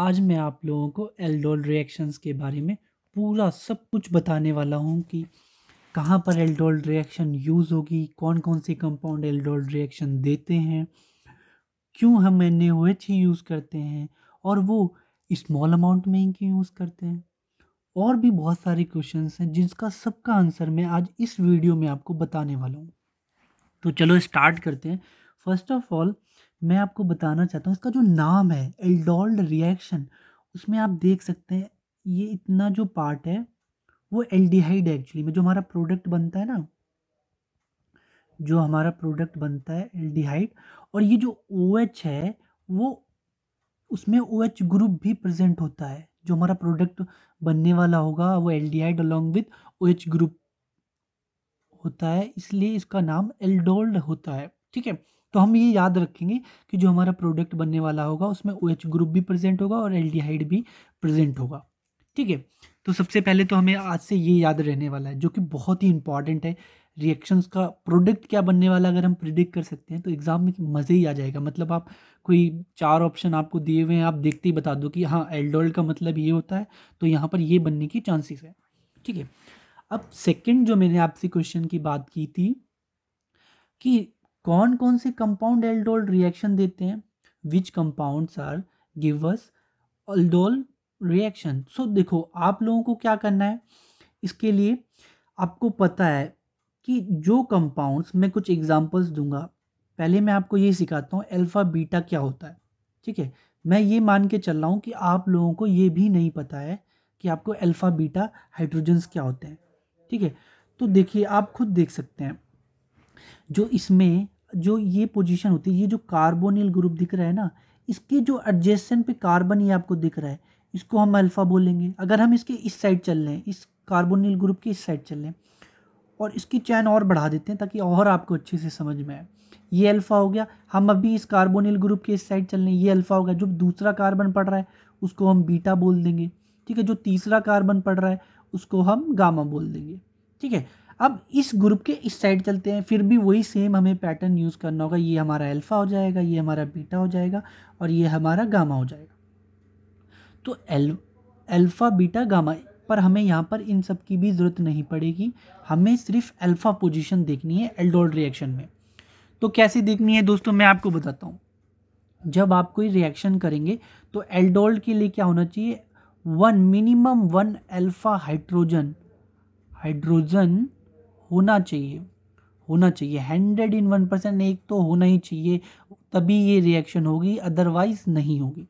आज मैं आप लोगों को एल्डोल रिएक्शंस के बारे में पूरा सब कुछ बताने वाला हूँ कि कहाँ पर एल्डोल रिएक्शन यूज़ होगी कौन कौन से कंपाउंड एल्डोल रिएक्शन देते हैं क्यों हम एन एच ही यूज़ करते हैं और वो स्मॉल अमाउंट में ही क्यों यूज़ करते हैं और भी बहुत सारे क्वेश्चन हैं जिसका सबका आंसर मैं आज इस वीडियो में आपको बताने वाला हूँ तो चलो स्टार्ट करते हैं फर्स्ट ऑफ ऑल मैं आपको बताना चाहता हूँ इसका जो नाम है एल्डोल्ड रिएक्शन उसमें आप देख सकते हैं ये इतना जो पार्ट है वो एल्डिहाइड एक्चुअली में जो हमारा प्रोडक्ट बनता है ना जो हमारा प्रोडक्ट बनता है एल्डिहाइड और ये जो ओ OH है वो उसमें ओ OH ग्रुप भी प्रेजेंट होता है जो हमारा प्रोडक्ट बनने वाला होगा वो aldehyde along with O H group होता है इसलिए इसका नाम एल्डोल्ड होता है ठीक है तो हम ये याद रखेंगे कि जो हमारा प्रोडक्ट बनने वाला होगा उसमें ओ OH ग्रुप भी प्रेजेंट होगा और एल भी प्रेजेंट होगा ठीक है तो सबसे पहले तो हमें आज से ये याद रहने वाला है जो कि बहुत ही इंपॉर्टेंट है रिएक्शंस का प्रोडक्ट क्या बनने वाला अगर हम प्रिडिक्ट कर सकते हैं तो एग्ज़ाम में मज़े ही आ जाएगा मतलब आप कोई चार ऑप्शन आपको दिए हुए हैं आप देखते ही बता दो कि हाँ एल्डोल का मतलब ये होता है तो यहाँ पर ये बनने की चांसेस है ठीक है अब सेकंड जो मैंने आपसे क्वेश्चन की बात की थी कि कौन कौन से कंपाउंड एल्डोल रिएक्शन देते हैं which compounds are gives aldol reaction so देखो आप लोगों को क्या करना है इसके लिए आपको पता है कि जो कंपाउंड्स मैं कुछ एग्जांपल्स दूंगा पहले मैं आपको ये सिखाता हूँ अल्फ़ा बीटा क्या होता है ठीक है मैं ये मान के चल रहा हूँ कि आप लोगों को ये भी नहीं पता है कि आपको अल्फ़ा बीटा हाइड्रोजन्स क्या होते हैं ठीक है तो देखिए आप खुद देख सकते हैं जो इसमें जो ये पोजीशन होती है ये जो कार्बोनिल ग्रुप दिख रहा है ना इसके जो एडजेसन पे कार्बन ये आपको दिख रहा है इसको हम अल्फ़ा बोलेंगे अगर हम इसके इस साइड चल रहे हैं इस कार्बोनिल ग्रुप के इस साइड चल रहे हैं और इसकी चैन और बढ़ा देते हैं ताकि और आपको अच्छे से समझ में आए ये अल्फ़ा हो गया हम अभी इस कार्बोनिल ग्रुप के इस साइड चल रहे हैं ये अल्फ़ा हो गया जो दूसरा कार्बन पड़ रहा है उसको हम बीटा बोल देंगे ठीक है जो तीसरा कार्बन पड़ रहा है उसको हम गामा बोल देंगे ठीक है अब इस ग्रुप के इस साइड चलते हैं फिर भी वही सेम हमें पैटर्न यूज़ करना होगा ये हमारा अल्फ़ा हो जाएगा ये हमारा बीटा हो जाएगा और ये हमारा गामा हो जाएगा तो एल अल्फ़ा बीटा गामा पर हमें यहाँ पर इन सब की भी ज़रूरत नहीं पड़ेगी हमें सिर्फ अल्फ़ा पोजीशन देखनी है एल्डोल रिएक्शन में तो कैसे देखनी है दोस्तों मैं आपको बताता हूँ जब आप कोई रिएक्शन करेंगे तो एल्डोल के लिए क्या होना चाहिए one minimum one alpha hydrogen hydrogen होना चाहिए होना चाहिए हंड्रेड इन वन परसेंट एक तो होना ही चाहिए तभी ये रिएक्शन होगी अदरवाइज नहीं होगी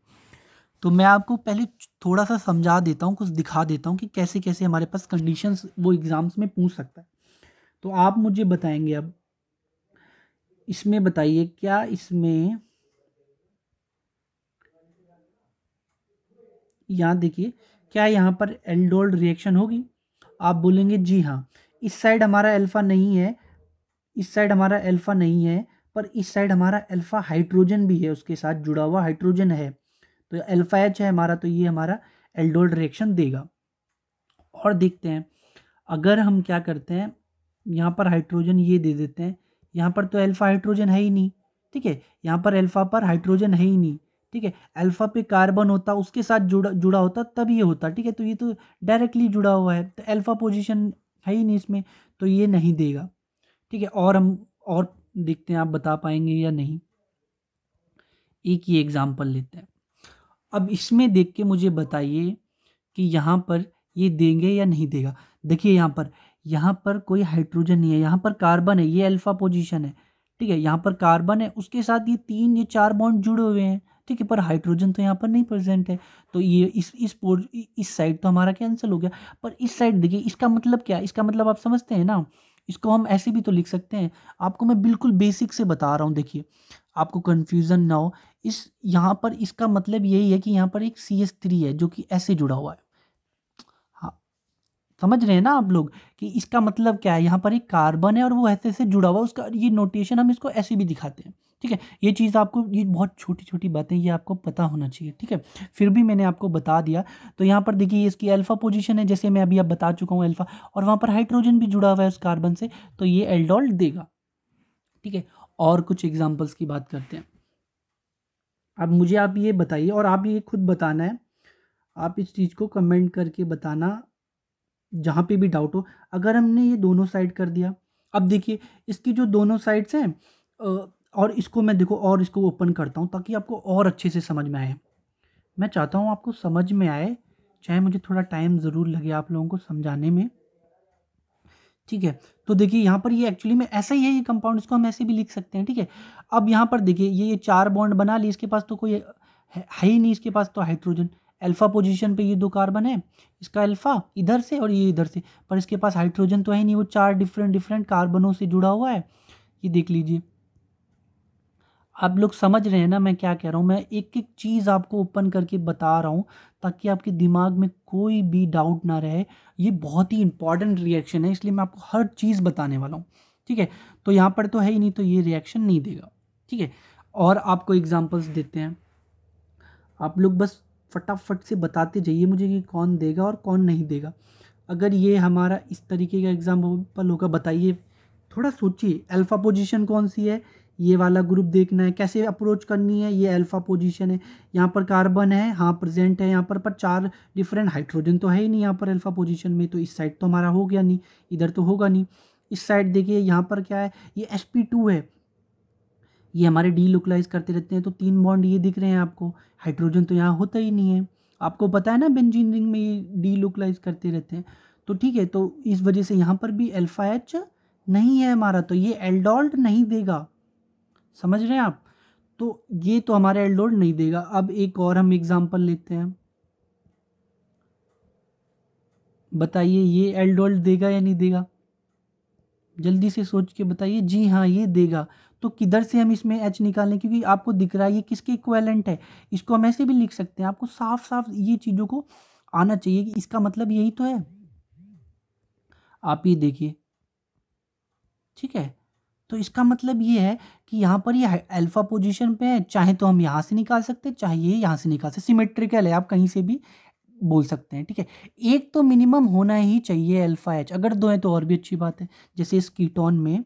तो मैं आपको पहले थोड़ा सा समझा देता हूँ कुछ दिखा देता हूँ कि कैसे कैसे हमारे पास कंडीशंस वो एग्ज़ाम्स में पूछ सकता है तो आप मुझे बताएंगे अब इसमें बताइए क्या इसमें यहाँ देखिए क्या यहाँ पर एल्डोल्ड रिएक्शन होगी आप बोलेंगे जी हाँ इस साइड हमारा अल्फ़ा नहीं है इस साइड हमारा अल्फ़ा नहीं है पर इस साइड हमारा अल्फ़ा हाइड्रोजन भी है उसके साथ जुड़ा हुआ हाइड्रोजन है तो अल्फ़ा एच है हमारा तो ये हमारा एल्डोल रिएक्शन देगा और देखते हैं अगर हम क्या करते हैं यहाँ पर हाइड्रोजन ये दे देते हैं यहाँ पर तो अल्फ़ा हाइड्रोजन है ही नहीं ठीक है यहाँ पर अल्फ़ा पर हाइड्रोजन है ही नहीं ठीक है अल्फ़ा पे कार्बन होता उसके साथ जुड़ा जुड़ा होता तब ये होता ठीक है तो ये तो डायरेक्टली जुड़ा हुआ है तो अल्फ़ा पोजीशन है ही नहीं इसमें तो ये नहीं देगा ठीक है और हम और देखते हैं आप बता पाएंगे या नहीं एक ही एग्ज़ाम्पल लेते हैं अब इसमें देख के मुझे बताइए कि यहाँ पर ये देंगे या नहीं देगा देखिए यहाँ पर यहाँ पर कोई हाइड्रोजन नहीं है यहाँ पर कार्बन है ये अल्फ़ा पोजीशन है ठीक है यहाँ पर कार्बन है उसके साथ ये तीन ये चार बॉन्ड जुड़े हुए हैं ठीक है पर हाइड्रोजन तो यहाँ पर नहीं प्रेजेंट है तो ये इस इस पोर इस साइड तो हमारा कैंसिल हो गया पर इस साइड देखिए इसका मतलब क्या इसका मतलब आप समझते हैं ना इसको हम ऐसे भी तो लिख सकते हैं आपको मैं बिल्कुल बेसिक से बता रहा हूँ देखिए आपको कन्फ्यूज़न ना हो इस यहाँ पर इसका मतलब यही है कि यहाँ पर एक सी एस थ्री है जो कि ऐसे जुड़ा हुआ है समझ रहे हैं ना आप लोग कि इसका मतलब क्या है यहाँ पर एक कार्बन है और वो ऐसे से जुड़ा हुआ उसका ये नोटेशन हम इसको ऐसे भी दिखाते हैं ठीक है ये चीज़ आपको ये बहुत छोटी छोटी बातें ये आपको पता होना चाहिए ठीक है फिर भी मैंने आपको बता दिया तो यहाँ पर देखिए इसकी अल्फ़ा पोजीशन है जैसे मैं अभी आप बता चुका हूँ अल्फ़ा और वहाँ पर हाइड्रोजन भी जुड़ा हुआ है उस कार्बन से तो ये एल्डोल देगा ठीक है और कुछ एग्जाम्पल्स की बात करते हैं अब मुझे आप ये बताइए और आप ये खुद बताना है आप इस चीज़ को कमेंट करके बताना जहाँ पे भी डाउट हो अगर हमने ये दोनों साइड कर दिया अब देखिए इसकी जो दोनों साइड्स हैं और इसको मैं देखो और इसको ओपन करता हूँ ताकि आपको और अच्छे से समझ में आए मैं चाहता हूँ आपको समझ में आए चाहे मुझे थोड़ा टाइम ज़रूर लगे आप लोगों को समझाने में ठीक है तो देखिए यहाँ पर ये एक्चुअली में ऐसा ही है ये कंपाउंड इसको हम ऐसे भी लिख सकते हैं ठीक है अब यहाँ पर देखिए ये ये चार बॉन्ड बना ली इसके पास तो कोई है ही नहीं इसके पास तो हाइड्रोजन अल्फ़ा पोजीशन पे ये दो कार्बन है इसका अल्फ़ा इधर से और ये इधर से पर इसके पास हाइड्रोजन तो है नहीं वो चार डिफरेंट डिफरेंट कार्बनों से जुड़ा हुआ है ये देख लीजिए आप लोग समझ रहे हैं ना मैं क्या कह रहा हूँ मैं एक एक चीज़ आपको ओपन करके बता रहा हूँ ताकि आपके दिमाग में कोई भी डाउट ना रहे ये बहुत ही इंपॉर्टेंट रिएक्शन है इसलिए मैं आपको हर चीज़ बताने वाला हूँ ठीक है तो यहाँ पर तो है ही नहीं तो ये रिएक्शन नहीं देगा ठीक है और आपको एग्जाम्पल्स देते हैं आप लोग बस फटाफट से बताते जाइए मुझे कि कौन देगा और कौन नहीं देगा अगर ये हमारा इस तरीके का एग्ज़ाम्पल होगा बताइए थोड़ा सोचिए अल्फ़ा पोजीशन कौन सी है ये वाला ग्रुप देखना है कैसे अप्रोच करनी है ये अल्फ़ा पोजीशन है यहाँ पर कार्बन है हाँ प्रेजेंट है यहाँ पर पर चार डिफरेंट हाइड्रोजन तो है ही नहीं यहाँ पर अल्फ़ा पोजीशन में तो इस साइड तो हमारा हो गया नहीं इधर तो होगा नहीं इस साइड देखिए यहाँ पर क्या है ये एस है ये हमारे डी लोकलाइज करते रहते हैं तो तीन बॉन्ड ये दिख रहे हैं आपको हाइड्रोजन तो यहाँ होता ही नहीं है आपको पता है ना बेंजीन रिंग में ये डी लोकलाइज करते रहते हैं तो ठीक है तो इस वजह से यहाँ पर भी एल्फा एच नहीं है हमारा तो ये एल्डोल्ट नहीं देगा समझ रहे हैं आप तो ये तो हमारा एल्डोल्ट नहीं देगा अब एक और हम एग्ज़ाम्पल लेते हैं बताइए ये एल्डोल्ट देगा या नहीं देगा जल्दी से सोच के बताइए जी हाँ ये देगा तो किधर से हम इसमें एच निकालें क्योंकि आपको दिख रहा है ये किसके इक्वेलेंट है इसको हम ऐसे भी लिख सकते हैं आपको साफ साफ ये चीज़ों को आना चाहिए कि इसका मतलब यही तो है आप ये देखिए ठीक है तो इसका मतलब ये है कि यहाँ पर ये अल्फ़ा पोजीशन पे है चाहे तो हम यहाँ से निकाल सकते हैं चाहे ये यहाँ से निकाल सकते सिमेट्रिकल है आप कहीं से भी बोल सकते हैं ठीक है एक तो मिनिमम होना ही चाहिए अल्फ़ा एच अगर दो हैं तो और भी अच्छी बात है जैसे इस कीटोन में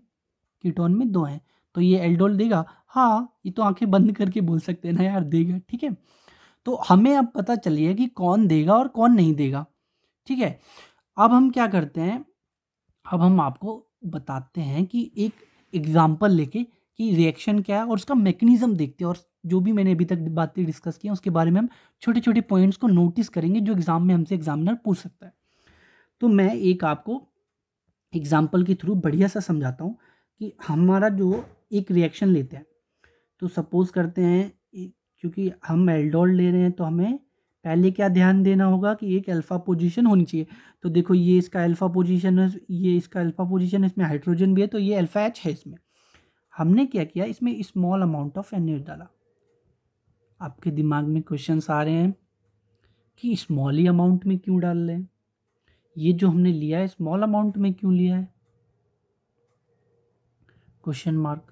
कीटोन में दो हैं तो ये एल्डोल देगा हाँ ये तो आंखें बंद करके बोल सकते हैं ना यार देगा ठीक है तो हमें अब पता चलिए कि कौन देगा और कौन नहीं देगा ठीक है अब हम क्या करते हैं अब हम आपको बताते हैं कि एक एग्ज़ाम्पल लेके कि रिएक्शन क्या है और उसका मैकेनिज़्म देखते हैं और जो भी मैंने अभी तक बातें डिस्कस की हैं उसके बारे में हम छोटे छोटे पॉइंट्स को नोटिस करेंगे जो एग्ज़ाम में हमसे एग्जामिनर पूछ सकता है तो मैं एक आपको एग्ज़ाम्पल के थ्रू बढ़िया सा समझाता हूँ कि हमारा जो एक रिएक्शन लेते हैं तो सपोज़ करते हैं क्योंकि हम एल्डोल ले रहे हैं तो हमें पहले क्या ध्यान देना होगा कि एक अल्फ़ा पोजीशन होनी चाहिए तो देखो ये इसका अल्फ़ा पोजीशन है ये इसका अल्फ़ा पोजीशन इसमें हाइड्रोजन भी है तो ये अल्फ़ा एच है इसमें हमने क्या किया इसमें स्मॉल अमाउंट ऑफ एन डाला आपके दिमाग में क्वेश्चन आ रहे हैं कि स्मॉल ही अमाउंट में क्यों डाल लें ये जो हमने लिया है स्मॉल अमाउंट में क्यों लिया है क्वेश्चन मार्क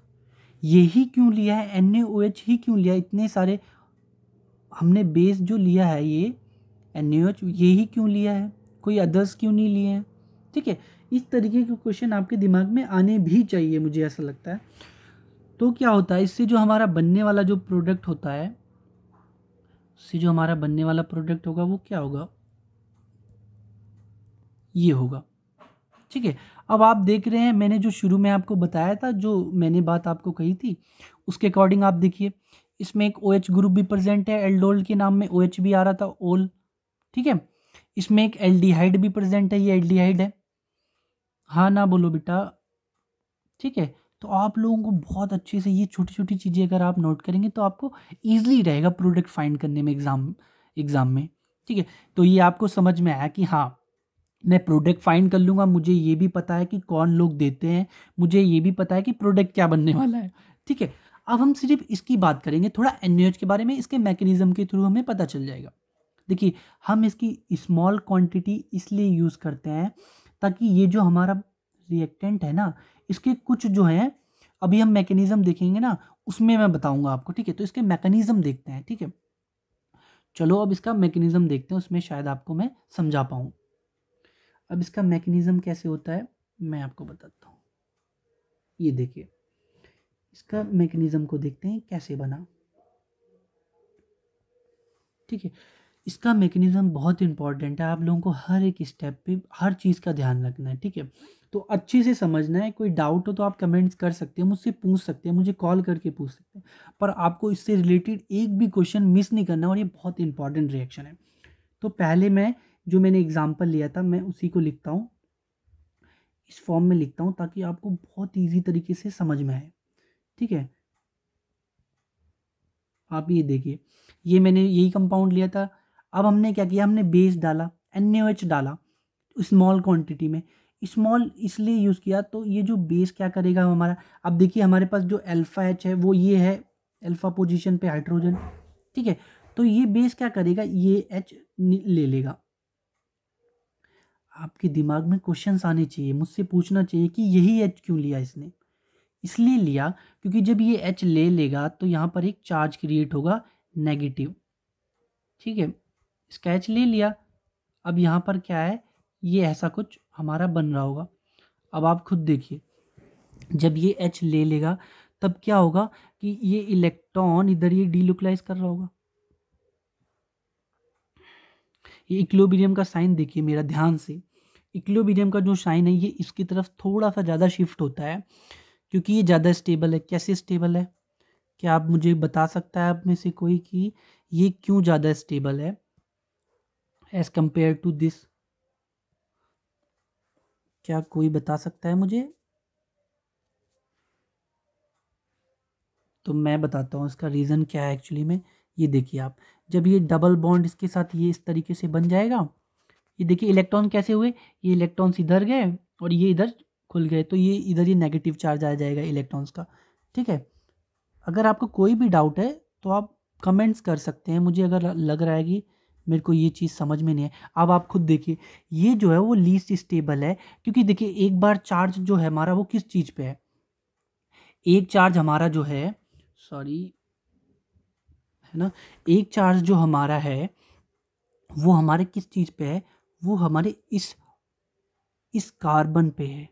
ये ही क्यों लिया है एन एच ही क्यों लिया इतने सारे हमने बेस जो लिया है ये एन एच ये ही क्यों लिया है कोई अदर्स क्यों नहीं लिए हैं ठीक है इस तरीके के क्वेश्चन आपके दिमाग में आने भी चाहिए मुझे ऐसा लगता है तो क्या होता है इससे जो हमारा बनने वाला जो प्रोडक्ट होता है इससे जो हमारा बनने वाला प्रोडक्ट होगा वो क्या होगा ये होगा ठीक है अब आप देख रहे हैं मैंने जो शुरू में आपको बताया था जो मैंने बात आपको कही थी उसके अकॉर्डिंग आप देखिए इसमें एक ओ OH ग्रुप भी प्रेजेंट है एल्डोल के नाम में ओ OH भी आ रहा था ओल ठीक है इसमें एक हाइड भी प्रेजेंट है ये हाइड है हाँ ना बोलो बेटा ठीक है तो आप लोगों को बहुत अच्छे से ये छोटी छोटी चीज़ें अगर आप नोट करेंगे तो आपको ईजिली रहेगा प्रोडक्ट फाइंड करने में एग्ज़ाम एग्ज़ाम में ठीक है तो ये आपको समझ में आया कि हाँ मैं प्रोडक्ट फाइंड कर लूँगा मुझे ये भी पता है कि कौन लोग देते हैं मुझे ये भी पता है कि प्रोडक्ट क्या बनने वाला है ठीक है अब हम सिर्फ इसकी बात करेंगे थोड़ा एन के बारे में इसके मैकेनिज़्म के थ्रू हमें पता चल जाएगा देखिए हम इसकी स्मॉल क्वांटिटी इसलिए यूज़ करते हैं ताकि ये जो हमारा रिएक्टेंट है ना इसके कुछ जो है अभी हम मैकेनिज़्म देखेंगे ना उसमें मैं बताऊंगा आपको ठीक है तो इसके मैकेनिज़्म देखते हैं ठीक है चलो अब इसका मैकेनिज़्म देखते हैं उसमें शायद आपको मैं समझा पाऊँ अब इसका मैकेनिज़्म कैसे होता है मैं आपको बताता हूँ ये देखिए इसका मैकेनिज़्म को देखते हैं कैसे बना ठीक है इसका मैकेनिज़्म बहुत इंपॉर्टेंट है आप लोगों को हर एक स्टेप पे हर चीज़ का ध्यान रखना है ठीक है तो अच्छे से समझना है कोई डाउट हो तो आप कमेंट्स कर सकते हैं मुझसे पूछ सकते हैं मुझे कॉल करके पूछ सकते हैं पर आपको इससे रिलेटेड एक भी क्वेश्चन मिस नहीं करना और ये बहुत इंपॉर्टेंट रिएक्शन है तो पहले मैं जो मैंने एग्ज़ाम्पल लिया था मैं उसी को लिखता हूँ इस फॉर्म में लिखता हूँ ताकि आपको बहुत ईजी तरीके से समझ में आए ठीक है आप ये देखिए ये मैंने यही कंपाउंड लिया था अब हमने क्या किया हमने बेस डाला एन डाला स्मॉल क्वांटिटी में स्मॉल इसलिए यूज़ किया तो ये जो बेस क्या करेगा हमारा अब देखिए हमारे पास जो अल्फ़ा एच है वो ये है अल्फ़ा पोजीशन पे हाइड्रोजन ठीक है तो ये बेस क्या करेगा ये एच ले लेगा आपके दिमाग में क्वेश्चन आने चाहिए मुझसे पूछना चाहिए कि यही एच क्यों लिया इसने इसलिए लिया क्योंकि जब ये एच ले लेगा तो यहाँ पर एक चार्ज क्रिएट होगा नेगेटिव ठीक है इसका एच ले लिया अब यहाँ पर क्या है ये ऐसा कुछ हमारा बन रहा होगा अब आप खुद देखिए जब ये एच ले लेगा तब क्या होगा कि ये इलेक्ट्रॉन इधर ये डीलोकलाइज कर रहा होगा ये इक्लोबीडियम का साइन देखिए मेरा ध्यान से इक्लोबीडियम का जो साइन है ये इसकी तरफ थोड़ा सा ज़्यादा शिफ्ट होता है क्योंकि ये ज़्यादा स्टेबल है कैसे स्टेबल है क्या आप मुझे बता सकता है आप में से कोई कि ये क्यों ज़्यादा स्टेबल है एज़ कम्पेयर टू दिस क्या कोई बता सकता है मुझे तो मैं बताता हूँ इसका रीज़न क्या है एक्चुअली में ये देखिए आप जब ये डबल बॉन्ड इसके साथ ये इस तरीके से बन जाएगा ये देखिए इलेक्ट्रॉन कैसे हुए ये इलेक्ट्रॉन्स इधर गए और ये इधर खुल गए तो ये इधर ये नेगेटिव चार्ज आ जाएगा इलेक्ट्रॉन्स का ठीक है अगर आपको कोई भी डाउट है तो आप कमेंट्स कर सकते हैं मुझे अगर लग रहा है कि मेरे को ये चीज़ समझ में नहीं है अब आप खुद देखिए ये जो है वो लीस्ट स्टेबल है क्योंकि देखिए एक बार चार्ज जो है हमारा वो किस चीज़ पे है एक चार्ज हमारा जो है सॉरी है ना एक चार्ज जो हमारा है वो हमारे किस चीज़ पे है वो हमारे इस इस कार्बन पे है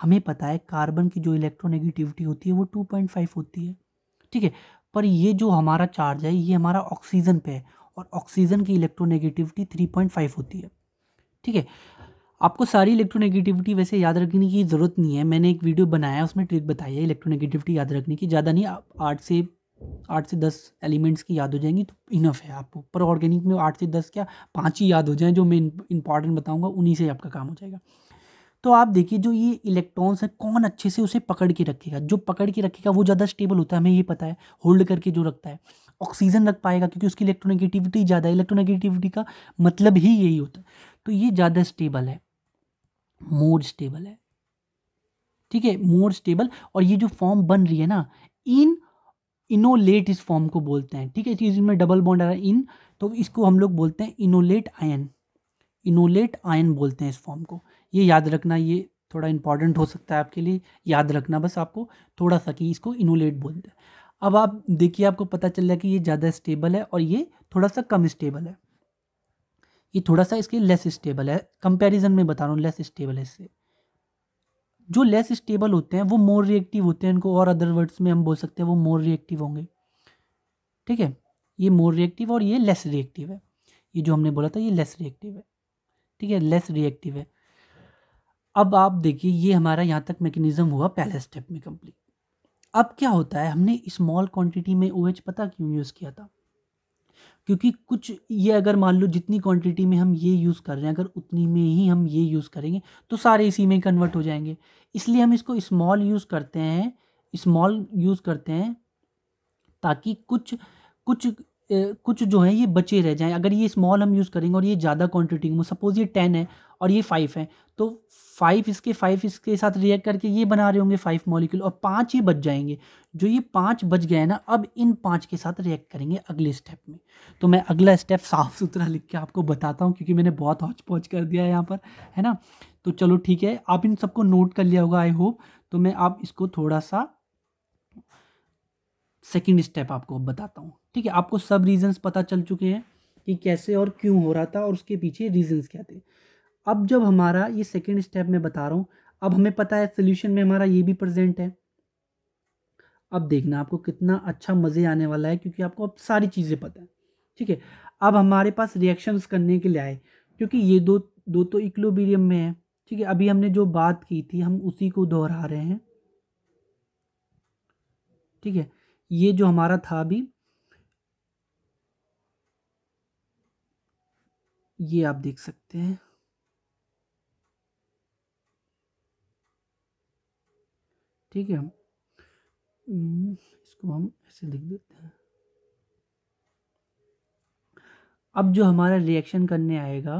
हमें पता है कार्बन की जो इलेक्ट्रोनेगेटिविटी होती है वो टू पॉइंट फाइव होती है ठीक है पर ये जो हमारा चार्ज है ये हमारा ऑक्सीजन पे है और ऑक्सीजन की इलेक्ट्रोनेगेटिविटी थ्री पॉइंट फाइव होती है ठीक है आपको सारी इलेक्ट्रोनेगेटिविटी वैसे याद रखने की ज़रूरत नहीं है मैंने एक वीडियो बनाया उसमें ट्रिक बताई है इलेक्ट्रोनेगेटिविटी याद रखने की ज़्यादा नहीं आठ से आठ से दस एलिमेंट्स की याद हो जाएंगी तो इनफ है आपको पर ऑर्गेनिक में आठ से दस क्या पाँच ही याद हो जाए जो मैं इंपॉर्टेंट बताऊंगा उन्हीं से आपका काम हो जाएगा तो आप देखिए जो ये इलेक्ट्रॉन्स हैं कौन अच्छे से उसे पकड़ के रखेगा जो पकड़ के रखेगा वो ज़्यादा स्टेबल होता है हमें ये पता है होल्ड करके जो रखता है ऑक्सीजन रख पाएगा क्योंकि उसकी इलेक्ट्रोनेगेटिविटी ज़्यादा है इलेक्ट्रोनेगेटिविटी का मतलब ही यही होता है तो ये ज़्यादा स्टेबल है मोर स्टेबल है ठीक है मोर स्टेबल और ये जो फॉर्म बन रही है ना इन इनोलेट इस फॉर्म को बोलते हैं ठीक है इसमें डबल बॉन्ड आ रहा है इन तो इसको हम लोग बोलते हैं इनोलेट आयन इनोलेट आयन बोलते हैं इस फॉर्म को ये याद रखना ये थोड़ा इंपॉर्टेंट हो सकता है आपके लिए याद रखना बस आपको थोड़ा सा कि इसको इनोलेट बोलते हैं अब आप देखिए आपको पता चल रहा है कि ये ज़्यादा स्टेबल है और ये थोड़ा सा कम स्टेबल है ये थोड़ा सा इसके लेस स्टेबल है कंपैरिजन में बता रहा हूँ लेस स्टेबल है इससे जो लेस स्टेबल होते हैं वो मोर रिएक्टिव होते हैं इनको और अदर वर्ड्स में हम बोल सकते हैं वो मोर रिएक्टिव होंगे ठीक है ये मोर रिएक्टिव और ये लेस रिएक्टिव है ये जो हमने बोला था ये लेस रिएक्टिव है ठीक है लेस रिएक्टिव है अब आप देखिए ये हमारा यहाँ तक मैकेनिज्म हुआ पहले स्टेप में कंप्लीट अब क्या होता है हमने स्मॉल क्वांटिटी में ओ OH पता क्यों यूज़ किया था क्योंकि कुछ ये अगर मान लो जितनी क्वांटिटी में हम ये यूज़ कर रहे हैं अगर उतनी में ही हम ये यूज़ करेंगे तो सारे इसी में कन्वर्ट हो जाएंगे इसलिए हम इसको स्मॉल यूज़ करते हैं स्मॉल यूज़ करते हैं ताकि कुछ कुछ कुछ जो है ये बचे रह जाएं अगर ये स्मॉल हम यूज़ करेंगे और ये ज़्यादा क्वांटिटी में सपोज़ ये टेन है और ये फाइव है तो फाइव इसके फाइव इसके साथ रिएक्ट करके ये बना रहे होंगे फाइव मॉलिक्यूल और पाँच ये बच जाएंगे जो ये पाँच बच गए ना अब इन पाँच के साथ रिएक्ट करेंगे अगले स्टेप में तो मैं अगला स्टेप साफ़ सुथरा लिख के आपको बताता हूँ क्योंकि मैंने बहुत हौच पौच कर दिया है यहाँ पर है ना तो चलो ठीक है आप इन सबको नोट कर लिया होगा आई होप तो मैं आप इसको थोड़ा सा सेकेंड स्टेप आपको बताता हूँ ठीक है आपको सब रीजंस पता चल चुके हैं कि कैसे और क्यों हो रहा था और उसके पीछे रीजंस क्या थे अब जब हमारा ये सेकेंड स्टेप में बता रहा हूँ अब हमें पता है सोल्यूशन में हमारा ये भी प्रजेंट है अब देखना आपको कितना अच्छा मज़े आने वाला है क्योंकि आपको अब सारी चीज़ें पता है ठीक है अब हमारे पास रिएक्शंस करने के लिए आए क्योंकि ये दो दो तो इक्लोबीरियम में है ठीक है अभी हमने जो बात की थी हम उसी को दोहरा रहे हैं ठीक है ये जो हमारा था अभी ये आप देख सकते हैं ठीक है हम्म, इसको हम ऐसे लिख देते हैं अब जो हमारा रिएक्शन करने आएगा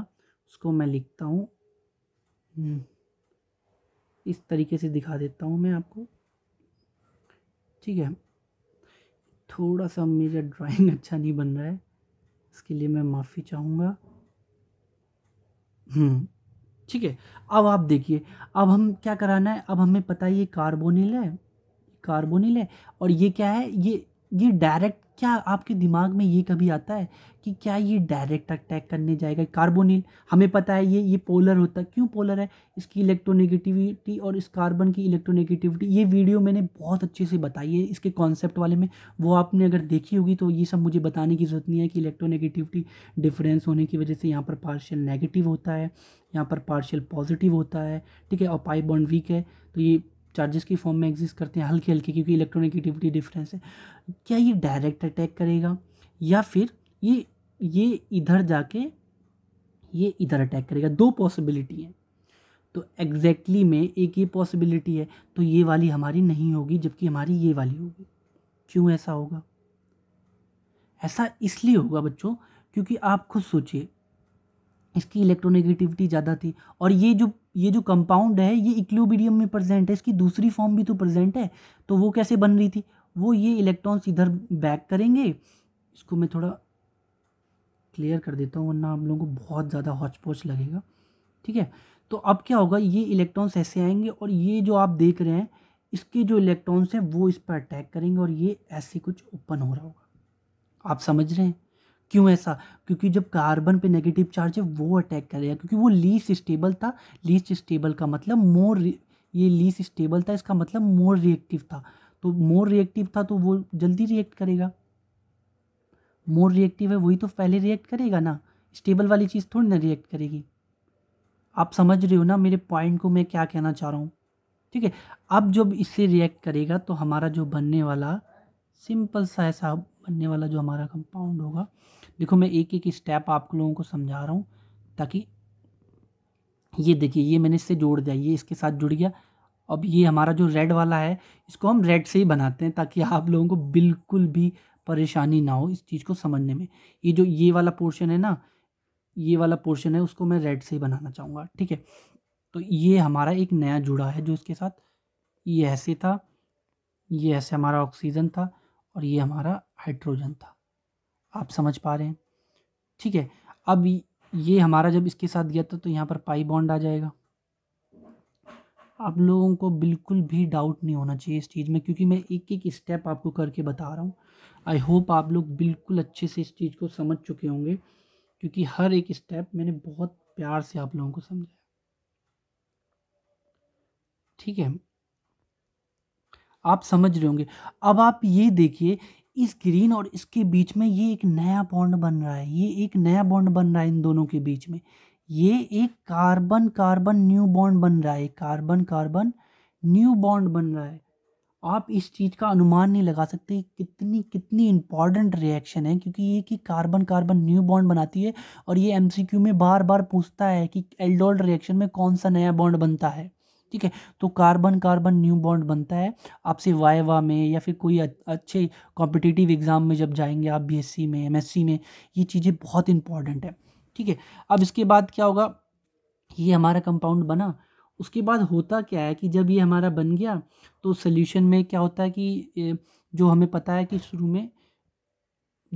उसको मैं लिखता हूँ हम्म, इस तरीके से दिखा देता हूँ मैं आपको ठीक है थोड़ा सा मेरा ड्राइंग अच्छा नहीं बन रहा है इसके लिए मैं माफ़ी चाहूँगा हम्म। ठीक है अब आप देखिए अब हम क्या कराना है अब हमें पता है ये कार्बोनिल है कार्बोनिल है और ये क्या है ये ये डायरेक्ट क्या आपके दिमाग में ये कभी आता है कि क्या ये डायरेक्ट अटैक करने जाएगा कार्बोनिल हमें पता है ये ये पोलर होता है क्यों पोलर है इसकी इलेक्ट्रोनेगेटिविटी और इस कार्बन की इलेक्ट्रोनेगेटिविटी ये वीडियो मैंने बहुत अच्छे से बताई है इसके कॉन्सेप्ट वाले में वो आपने अगर देखी होगी तो ये सब मुझे बताने की ज़रूरत नहीं है कि इलेक्ट्रोनेगेटिविटी डिफरेंस होने की वजह से यहाँ पर पार्शियल नेगेटिव होता है यहाँ पर पार्शियल पॉजिटिव होता है ठीक है और पाई बॉन्ड वीक है तो ये चार्जेस की फॉर्म में एग्जिस्ट करते हैं हल्के हल्के क्योंकि इलेक्ट्रोनेगेटिविटी डिफरेंस है क्या ये डायरेक्ट अटैक करेगा या फिर ये ये इधर जाके ये इधर अटैक करेगा दो पॉसिबिलिटी है तो एग्जैक्टली exactly में एक ये पॉसिबिलिटी है तो ये वाली हमारी नहीं होगी जबकि हमारी ये वाली होगी क्यों ऐसा होगा ऐसा इसलिए होगा बच्चों क्योंकि आप खुद सोचिए इसकी इलेक्ट्रोनेगेटिविटी ज़्यादा थी और ये जो ये जो कंपाउंड है ये इक्लोबीडियम में प्रेजेंट है इसकी दूसरी फॉर्म भी तो प्रेजेंट है तो वो कैसे बन रही थी वो ये इलेक्ट्रॉन्स इधर बैक करेंगे इसको मैं थोड़ा क्लियर कर देता हूँ वरना हम लोगों को बहुत ज़्यादा हॉचपोच लगेगा ठीक है तो अब क्या होगा ये इलेक्ट्रॉन्स ऐसे आएंगे और ये जो आप देख रहे हैं इसके जो इलेक्ट्रॉन्स हैं वो इस पर अटैक करेंगे और ये ऐसे कुछ ओपन हो रहा होगा आप समझ रहे हैं क्यों ऐसा क्योंकि जब कार्बन पे नेगेटिव चार्ज है वो अटैक करेगा क्योंकि वो लीस स्टेबल था लीस स्टेबल का मतलब मोर ये लीस स्टेबल था इसका मतलब मोर रिएक्टिव था तो मोर रिएक्टिव था तो वो जल्दी रिएक्ट करेगा मोर रिएक्टिव है वही तो पहले रिएक्ट करेगा ना स्टेबल वाली चीज़ थोड़ी ना रिएक्ट करेगी आप समझ रहे हो ना मेरे पॉइंट को मैं क्या कहना चाह रहा हूँ ठीक है अब जब इससे रिएक्ट करेगा तो हमारा जो बनने वाला सिंपल सा ऐसा बनने वाला जो हमारा कंपाउंड होगा देखो मैं एक एक स्टेप आप लोगों को समझा रहा हूँ ताकि ये देखिए ये मैंने इससे जोड़ दिया ये इसके साथ जुड़ गया अब ये हमारा जो रेड वाला है इसको हम रेड से ही बनाते हैं ताकि आप लोगों को बिल्कुल भी परेशानी ना हो इस चीज़ को समझने में ये जो ये वाला पोर्शन है ना ये वाला पोर्शन है उसको मैं रेड से ही बनाना चाहूँगा ठीक है तो ये हमारा एक नया जुड़ा है जो इसके साथ ये ऐसे था ये ऐसे हमारा ऑक्सीजन था और ये हमारा हाइड्रोजन था आप समझ पा रहे हैं ठीक है अब ये हमारा जब इसके साथ गया था तो यहाँ पर पाई बॉन्ड आ जाएगा आप लोगों को बिल्कुल भी डाउट नहीं होना चाहिए इस चीज़ में क्योंकि मैं एक एक स्टेप आपको करके बता रहा हूँ आई होप आप लोग बिल्कुल अच्छे से इस चीज़ को समझ चुके होंगे क्योंकि हर एक स्टेप मैंने बहुत प्यार से आप लोगों को समझाया ठीक है आप समझ रहे होंगे अब आप ये देखिए इस ग्रीन और इसके बीच में ये एक नया बॉन्ड बन रहा है ये एक नया बॉन्ड बन रहा है इन दोनों के बीच में ये एक कार्बन कार्बन न्यू बॉन्ड बन रहा है कार्बन कार्बन न्यू बॉन्ड बन रहा है आप इस चीज़ का अनुमान नहीं लगा सकते कितनी कितनी इंपॉर्टेंट रिएक्शन है क्योंकि ये कि कार्बन कार्बन न्यू बॉन्ड बनाती है और ये एमसीक्यू में बार बार पूछता है कि एल्डोल्ड रिएक्शन में कौन सा नया बॉन्ड बनता है ठीक है तो कार्बन कार्बन न्यू बॉन्ड बनता है आपसे वाइवा में या फिर कोई अच्छे कॉम्पिटिटिव एग्ज़ाम में जब जाएंगे आप बीएससी में एमएससी में ये चीज़ें बहुत इंपॉर्टेंट है ठीक है अब इसके बाद क्या होगा ये हमारा कंपाउंड बना उसके बाद होता क्या है कि जब ये हमारा बन गया तो सोल्यूशन में क्या होता है कि जो हमें पता है कि शुरू में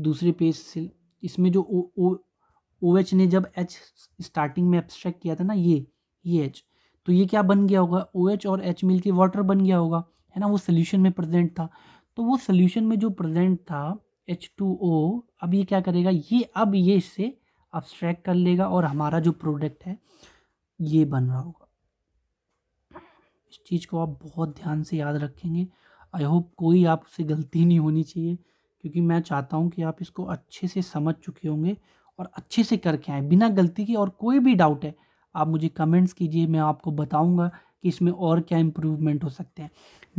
दूसरे पेज से इसमें जो ओ ओ ओ एच ने जब एच स्टार्टिंग में एब्सट्रैक्ट किया था ना ये ये एच तो ये क्या बन गया होगा ओ OH और एच मिल के वाटर बन गया होगा है ना वो सोल्यूशन में प्रेजेंट था तो वो सोल्यूशन में जो प्रेजेंट था एच टू ओ अब ये क्या करेगा ये अब ये इससे अब्स्ट्रैक्ट कर लेगा और हमारा जो प्रोडक्ट है ये बन रहा होगा इस चीज़ को आप बहुत ध्यान से याद रखेंगे आई होप कोई आपसे गलती नहीं होनी चाहिए क्योंकि मैं चाहता हूँ कि आप इसको अच्छे से समझ चुके होंगे और अच्छे से करके आए बिना गलती के और कोई भी डाउट है आप मुझे कमेंट्स कीजिए मैं आपको बताऊँगा कि इसमें और क्या इम्प्रूवमेंट हो सकते हैं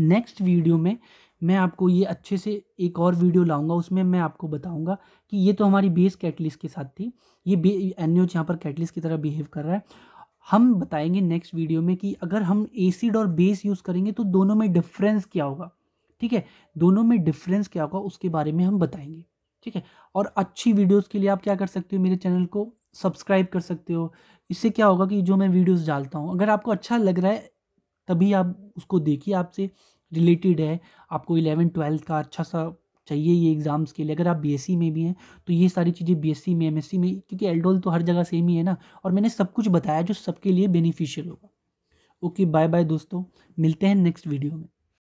नेक्स्ट वीडियो में मैं आपको ये अच्छे से एक और वीडियो लाऊंगा उसमें मैं आपको बताऊंगा कि ये तो हमारी बेस कैटलिस्ट के साथ थी ये बे एन e यहाँ पर कैटलिस्ट की तरह बिहेव कर रहा है हम बताएंगे नेक्स्ट वीडियो में कि अगर हम एसिड और बेस यूज़ करेंगे तो दोनों में डिफरेंस क्या होगा ठीक है दोनों में डिफरेंस क्या होगा उसके बारे में हम बताएंगे ठीक है और अच्छी वीडियोज़ के लिए आप क्या कर सकते हो मेरे चैनल को सब्सक्राइब कर सकते हो इससे क्या होगा कि जो मैं वीडियोस डालता हूँ अगर आपको अच्छा लग रहा है तभी आप उसको देखिए आपसे रिलेटेड है आपको इलेवन ट्वेल्थ का अच्छा सा चाहिए ये एग्ज़ाम्स के लिए अगर आप बीएससी e में भी हैं तो ये सारी चीज़ें बीएससी e में एमएससी e में क्योंकि एल्डोल तो हर जगह सेम ही है ना और मैंने सब कुछ बताया जो सबके लिए बेनिफिशियल होगा ओके बाय बाय दोस्तों मिलते हैं नेक्स्ट वीडियो में